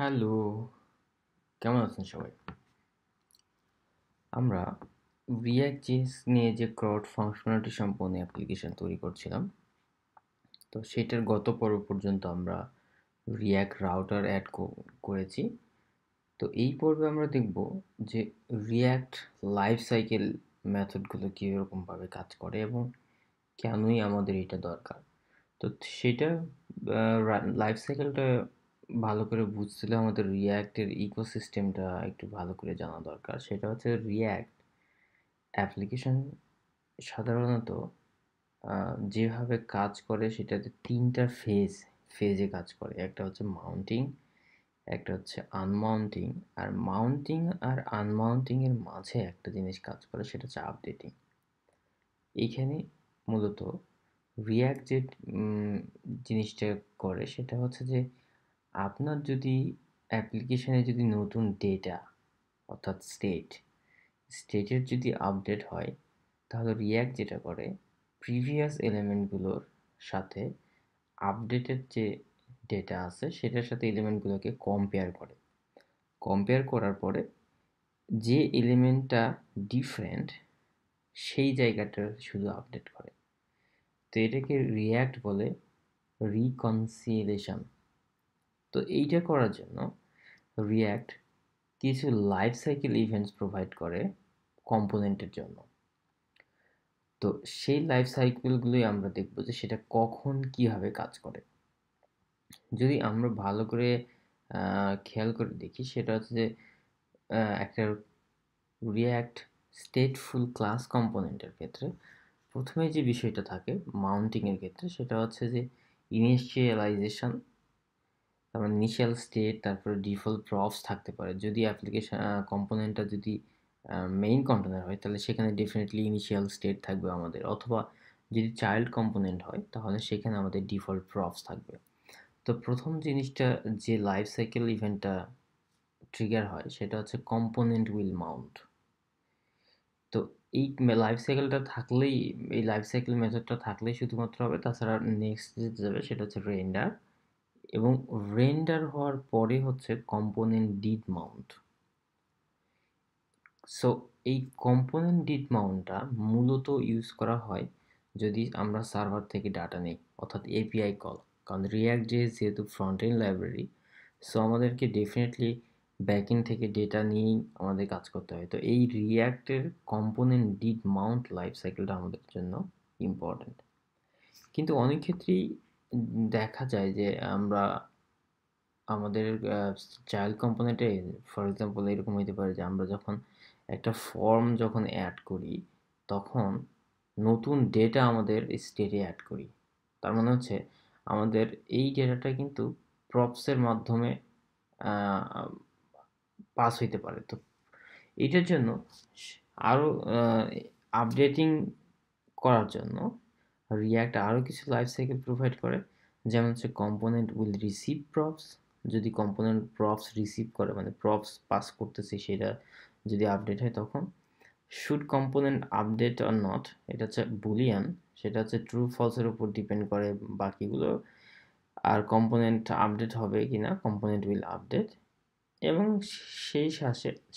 hello কেমন আছেন সবাই আমরা রিয়াক্ট জিএস নিয়ে যে ক্রড ফাংশনালিটি সম্পন্ন অ্যাপ্লিকেশন তৈরি করছিলাম তো সেটার গত পর্ব পর্যন্ত আমরা রিয়াক্ট রাউটার অ্যাড করেছি তো এই পর্বে আমরা দেখব যে রিয়াক্ট লাইফ সাইকেল মেথডগুলো কীরকমভাবে কাজ করে এবং কেনই আমাদের এটা দরকার তো সেটা লাইফ সাইকেলটা ভালো করে বুঝতে আমাদের রিয়্যাক্টের ইকোসিস্টেমটা একটু ভালো করে জানা দরকার সেটা হচ্ছে রিয়্যাক্ট অ্যাপ্লিকেশন সাধারণত যেভাবে কাজ করে সেটাতে তিনটা ফেজ ফেজে কাজ করে একটা হচ্ছে মাউন্টিং একটা হচ্ছে আনমাউন্টিং আর মাউন্টিং আর আনমাউন্টিংয়ের মাঝে একটা জিনিস কাজ করে সেটা হচ্ছে আপডেটিং এইখানে মূলত রিয়্যাক্ট যে জিনিসটা করে সেটা হচ্ছে যে আপনার যদি অ্যাপ্লিকেশানে যদি নতুন ডেটা অর্থাৎ স্টেট স্টেটের যদি আপডেট হয় তাহলে রিয়্যাক্ট যেটা করে প্রিভিয়াস এলিমেন্টগুলোর সাথে আপডেটের যে ডেটা আছে সেটার সাথে এলিমেন্টগুলোকে কম্পেয়ার করে কম্পেয়ার করার পরে যে এলিমেন্টটা ডিফারেন্ট সেই জায়গাটা শুধু আপডেট করে তো এটাকে রিয়্যাক্ট বলে রিকনসিলেশন তো এইটা করার জন্য রিয়্যাক্ট কিছু লাইফ সাইকেল ইভেন্টস প্রোভাইড করে কম্পোনেন্টের জন্য তো সেই লাইফ সাইকেলগুলোই আমরা দেখব যে সেটা কখন কীভাবে কাজ করে যদি আমরা ভালো করে খেয়াল করে দেখি সেটা হচ্ছে যে একটা রিয়্যাক্ট স্টেটফুল ক্লাস কম্পোনেন্টের ক্ষেত্রে প্রথমে যে বিষয়টা থাকে মাউন্টিংয়ের ক্ষেত্রে সেটা হচ্ছে যে ইনিশিয়ালাইজেশন তারপর ইনিশিয়াল স্টেট তারপরে ডিফল্ট প্রপস থাকতে পারে যদি অ্যাপ্লিকেশন কম্পোনেন্টটা যদি মেইন কন্টেনার হয় তাহলে সেখানে ডেফিনেটলি ইনিশিয়াল স্টেট থাকবে আমাদের অথবা যদি চাইল্ড কম্পোনেন্ট হয় তাহলে সেখানে আমাদের ডিফল্ট প্রপস থাকবে তো প্রথম জিনিসটা যে লাইফ সাইকেল ইভেন্টটা ট্রিগার হয় সেটা হচ্ছে কম্পোনেন্ট উইল মাউন্ট তো এই লাইফ সাইকেলটা থাকলেই এই লাইফ সাইকেল মেথডটা থাকলেই শুধুমাত্র হবে তাছাড়া নেক্সট যেতে যাবে সেটা হচ্ছে রেন্ডার এবং রেন্ডার হওয়ার পরে হচ্ছে কম্পোনেন্ট ডিড মাউন্ট সো এই কম্পোনেন্ট ডিড মাউন্টটা মূলত ইউজ করা হয় যদি আমরা সার্ভার থেকে ডাটা নিই অর্থাৎ এপিআই কল কারণ রিয়াক্ট যে যেহেতু ফ্রন্ট এন্ড লাইব্রেরি সো আমাদেরকে ডেফিনেটলি ব্যাকিং থেকে ডেটা নিয়েই আমাদের কাজ করতে হয় তো এই রিয়াক্টের কম্পোনেন্ট ডিড মাউন্ট লাইফ সাইকেলটা আমাদের জন্য ইম্পর্ট্যান্ট কিন্তু অনেক ক্ষেত্রেই দেখা যায় যে আমরা আমাদের চাইল্ড কম্পোনেন্টে ফর এক্সাম্পল এরকম হতে পারে যে আমরা যখন একটা ফর্ম যখন অ্যাড করি তখন নতুন ডেটা আমাদের স্টেটে অ্যাড করি তার মানে হচ্ছে আমাদের এই ডেটাটা কিন্তু প্রপসের মাধ্যমে পাস হইতে পারে তো এটার জন্য আরও আপডেটিং করার জন্য রিয়াক্ট আরও কিছু লাইফ সাইকেল প্রোভাইড করে যেমন হচ্ছে কম্পোনেন্ট উইল রিসিভ প্রপস যদি কম্পোনেন্ট প্রপস রিসিভ করে মানে প্রপস পাস করতেছে সেটা যদি আপডেট হয় তখন should component update or not এটা হচ্ছে বুলিয়ান সেটা হচ্ছে ট্রু ফলসের উপর ডিপেন্ড করে বাকিগুলো আর কম্পোনেন্ট আপডেট হবে কি না কম্পোনেন্ট উইল আপডেট এবং সেই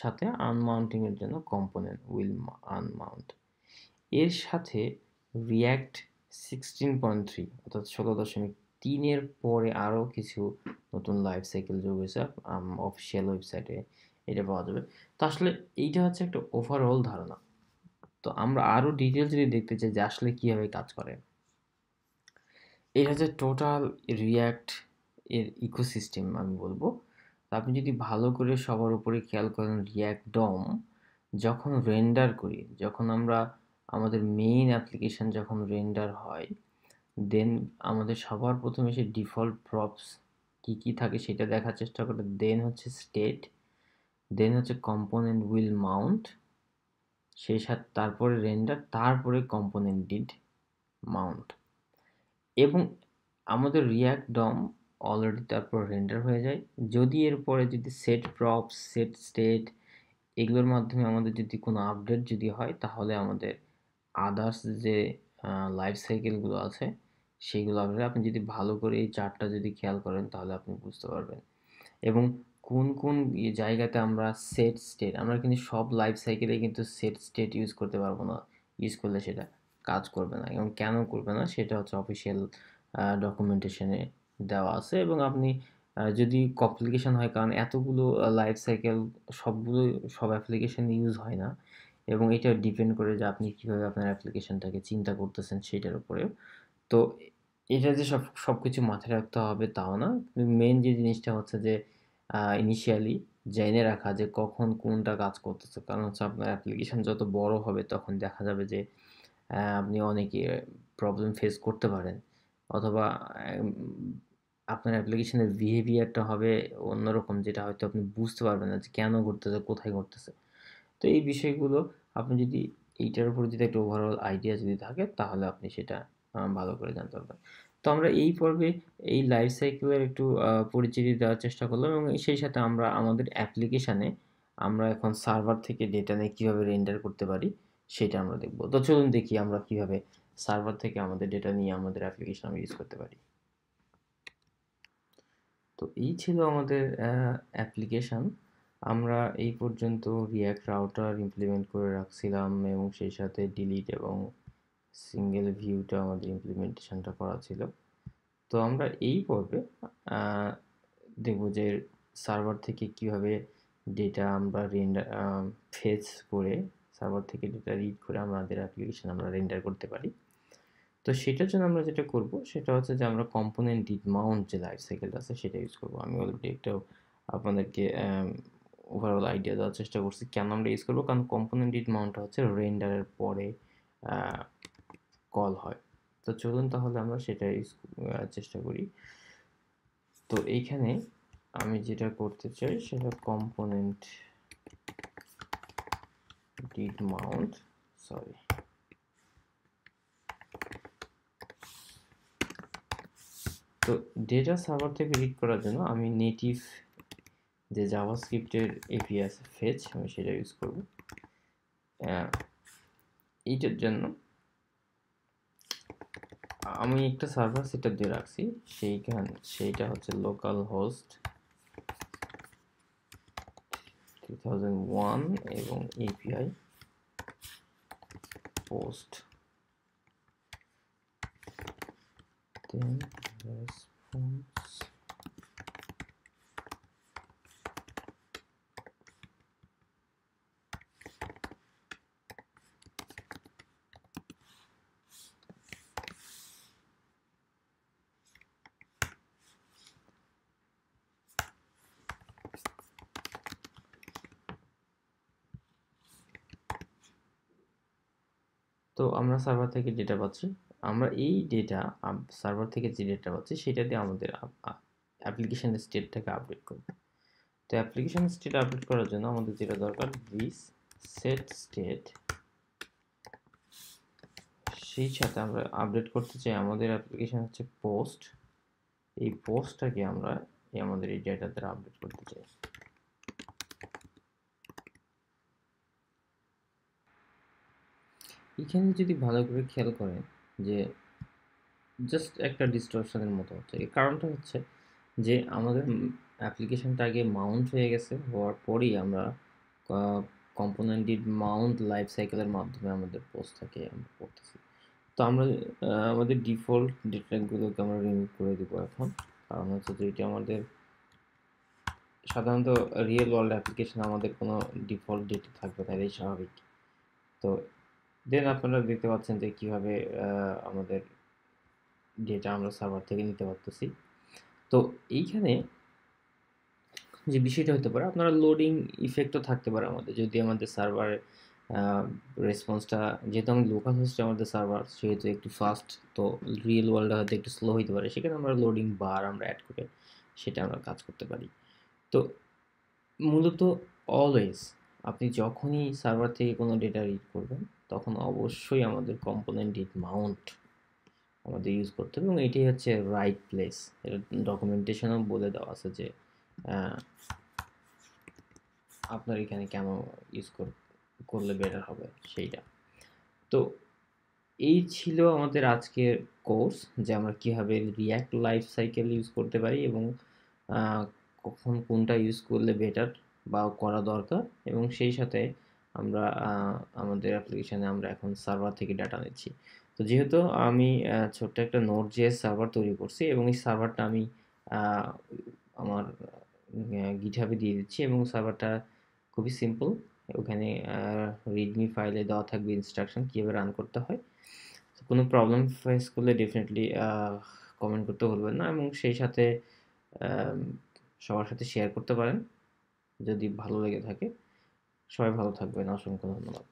সাথে আনমাউন্টিংয়ের জন্য কম্পোনেন্ট উইল আনমাউন্ট এর সাথে রিয়্যাক্ট সিক্সটিন পয়েন্ট থ্রি অর্থাৎ ষোলো দশমিক তিনের পরে আরও কিছু নতুন লাইফ সাইকেল যোগ হয়েছে অফিসিয়াল ওয়েবসাইটে এটা পাওয়া যাবে তো আসলে এইটা হচ্ছে একটা ওভারঅল ধারণা তো আমরা আরও ডিটেলস যদি দেখতে চাই যে আসলে কীভাবে কাজ করে এটা হচ্ছে টোটাল রিয়্যাক্ট এর ইকোসিস্টেম আমি বলবো আপনি যদি ভালো করে সবার উপরে খেয়াল করেন রিয়্যাক্ট ডম যখন রেন্ডার করি যখন আমরা আমাদের মেইন অ্যাপ্লিকেশান যখন রেন্ডার হয় দেন আমাদের সবার প্রথমে সে ডিফল্ট প্রপস কি কি থাকে সেটা দেখার চেষ্টা করে দেন হচ্ছে স্টেট দেন হচ্ছে কম্পোনেন্ট উইল মাউন্ট সেই সাথে তারপরে রেন্ডার তারপরে কম্পোনেন্ট ডিড মাউন্ট এবং আমাদের রিয়াক্ট ডম অলরেডি তারপর রেন্ডার হয়ে যায় যদি এরপরে যদি সেট প্রপস সেট স্টেট এগুলোর মাধ্যমে আমাদের যদি কোনো আপডেট যদি হয় তাহলে আমাদের আদার্স যে লাইফ সাইকেলগুলো আছে সেগুলো আপনারা আপনি যদি ভালো করে এই চারটা যদি খেয়াল করেন তাহলে আপনি বুঝতে পারবেন এবং কোন কোন ইয়ে জায়গাতে আমরা সেট স্টেট আমরা কিন্তু সব লাইফ সাইকেলে কিন্তু সেট স্টেট ইউজ করতে পারবো না ইউজ করলে সেটা কাজ করবে না এবং কেন করবে না সেটা হচ্ছে অফিসিয়াল ডকুমেন্টেশনে দেওয়া আছে এবং আপনি যদি কমপ্লিকেশন হয় কারণ এতগুলো লাইফ সাইকেল সবগুলো সব অ্যাপ্লিকেশন ইউজ হয় না এবং এটা ডিপেন্ড করে যে আপনি কীভাবে আপনার অ্যাপ্লিকেশনটাকে চিন্তা করতেছেন সেটার উপরেও তো এটা যে সব সব কিছু মাথায় রাখতে হবে তাও না মেন যে জিনিসটা হচ্ছে যে ইনিশিয়ালি জেনে রাখা যে কখন কোনটা কাজ করতেছে কারণ হচ্ছে আপনার অ্যাপ্লিকেশান যত বড় হবে তখন দেখা যাবে যে আপনি অনেকে প্রবলেম ফেস করতে পারেন অথবা আপনার অ্যাপ্লিকেশনের বিহেভিয়ারটা হবে অন্যরকম যেটা হয়তো আপনি বুঝতে পারবেন না যে কেন ঘটতেছে কোথায় ঘটতেছে তো এই বিষয়গুলো আপনি যদি এইটার উপর যদি একটা ওভারঅল আইডিয়া যদি থাকে তাহলে আপনি সেটা ভালো করে জানতে পারবেন তো আমরা এই পর্বে এই লাইফ সাইকেলের একটু পরিচিতি দেওয়ার চেষ্টা করলাম এবং সেই সাথে আমরা আমাদের অ্যাপ্লিকেশানে আমরা এখন সার্ভার থেকে ডেটা নিয়ে কীভাবে রেন্ডার করতে পারি সেটা আমরা দেখব তো চলুন দেখি আমরা কিভাবে সার্ভার থেকে আমাদের ডেটা নিয়ে আমাদের অ্যাপ্লিকেশন আমরা ইউজ করতে পারি তো এই ছিল আমাদের অ্যাপ্লিকেশান আমরা এই পর্যন্ত রিয়্যাক্ট রাউটার ইমপ্লিমেন্ট করে রাখছিলাম এবং সেই সাথে ডিলিট এবং সিঙ্গেল ভিউটা আমাদের ইমপ্লিমেন্টেশনটা করা ছিল তো আমরা এই পর্বে দেখব যে সার্ভার থেকে কিভাবে ডেটা আমরা রেন্ডার ফেস করে সার্ভার থেকে ডেটা রিড করে আমাদের অ্যাপ্লিকেশান আমরা রেন্ডার করতে পারি তো সেটার জন্য আমরা যেটা করব সেটা হচ্ছে যে আমরা কম্পোনেন্ট ডিট মাউন্ট যে লাইফ সাইকেলটা আছে সেটা ইউজ করব আমি অলরেডি একটা আপনাদেরকে ওভারঅল আইডিয়া দেওয়ার চেষ্টা করছি কেন আমরা ইউজ করবো কারণ কম্পোনেন্ট ডিট মাউন্টটা হচ্ছে রেন্ডারের পরে কল হয় তো চলুন তাহলে আমরা সেটা ইউজ চেষ্টা করি তো এইখানে আমি যেটা করতে চাই সেটা কম্পোনেন্ট ডিট মাউন্ট সরি তো ডেটা সার্ভার থেকে রিড করার জন্য আমি নেটিভ যে জাভাস্ক্রিপ্টের এপি আছে ফেচ আমি সেটা ইউজ করব এইটার জন্য আমি একটা সার্ভার সেটআপ দিয়ে রাখছি সেইখান সেইটা হচ্ছে লোকাল হোস্ট ওয়ান এবং এপিআই পোস্ট then response তো আমরা সার্ভার থেকে ডেটা পাচ্ছি আমরা এই ডেটা সার্ভার থেকে যে ডেটা পাচ্ছি সেটা দিয়ে আমাদের অ্যাপ্লিকেশান স্টেটটাকে আপডেট করব তো অ্যাপ্লিকেশান স্টেট আপডেট করার জন্য আমাদের যেটা দরকার দিস সেট স্টেট সেই সাথে আমরা আপডেট করতে চাই আমাদের অ্যাপ্লিকেশান হচ্ছে পোস্ট এই পোস্টটাকে আমরা আমাদের এই দ্বারা আপডেট করতে চাই এখানে যদি ভালো করে খেয়াল করেন যে জাস্ট একটা ডিস্টরশনের মতো হচ্ছে এর কারণটা হচ্ছে যে আমাদের অ্যাপ্লিকেশনটা আগে মাউন্ট হয়ে গেছে হওয়ার পরেই আমরা কম্পোনেন্টটির মাউন্ট লাইফ সাইকেলের মাধ্যমে আমাদের থাকে আমরা করতেছি তো আমরা আমাদের ডিফল্ট ডেটাগুলোকে আমরা রিমুভ করে দেবো এখন কারণ হচ্ছে যে এটা আমাদের সাধারণত রিয়েল ওয়ার্ল্ড অ্যাপ্লিকেশন আমাদের কোনো ডিফল্ট ডেট থাকবে না এই স্বাভাবিক তো দেন আপনারা দেখতে পাচ্ছেন যে কীভাবে আমাদের ডেটা আমরা সার্ভার থেকে নিতে পারতেছি তো এইখানে যে বিষয়টা হতে পারে আপনারা লোডিং ইফেক্টও থাকতে পারে আমাদের যদি আমাদের সার্ভার রেসপন্সটা যেহেতু আমি লোকাল হচ্ছে আমাদের সার্ভার সেহেতু একটু ফাস্ট তো রিয়েল ওয়ার্ল্ডে হয়তো একটু স্লো হতে পারে সেখানে আমরা লোডিং বার আমরা অ্যাড করে সেটা আমরা কাজ করতে পারি তো মূলত অলওয়েজ আপনি যখনই সার্ভার থেকে কোনো ডেটা রিড করবেন তখন অবশ্যই আমাদের কম্পোনেন্ট ডিট মাউন্ট আমাদের ইউজ করতে হবে এবং এটি হচ্ছে রাইট প্লেস এটা ডকুমেন্টেশনও বলে দেওয়া আছে যে আপনার এখানে কেন ইউজ করলে বেটার হবে সেইটা তো এই ছিল আমাদের আজকের কোর্স যে আমরা কীভাবে রিয়্যাক্ট লাইফ সাইকেল ইউজ করতে পারি এবং কখন কোনটা ইউজ করলে বেটার বা করা দরকার এবং সেই সাথে আমরা আমাদের অ্যাপ্লিকেশানে আমরা এখন সার্ভার থেকে ডাটা নিচ্ছি তো যেহেতু আমি ছোট্ট একটা নোট জিএস সার্ভার তৈরি করছি এবং এই সার্ভারটা আমি আমার গিঠাবে দিয়ে দিচ্ছি এবং সার্ভারটা খুবই সিম্পল ওখানে রিডমি ফাইলে দেওয়া থাকবে ইনস্ট্রাকশন কীভাবে রান করতে হয় কোনো প্রবলেম ফেস করলে ডেফিনেটলি কমেন্ট করতে বলবেন না এবং সেই সাথে সবার সাথে শেয়ার করতে পারেন যদি ভালো লেগে থাকে 刷牙刷的太贵，那什么可能的么了？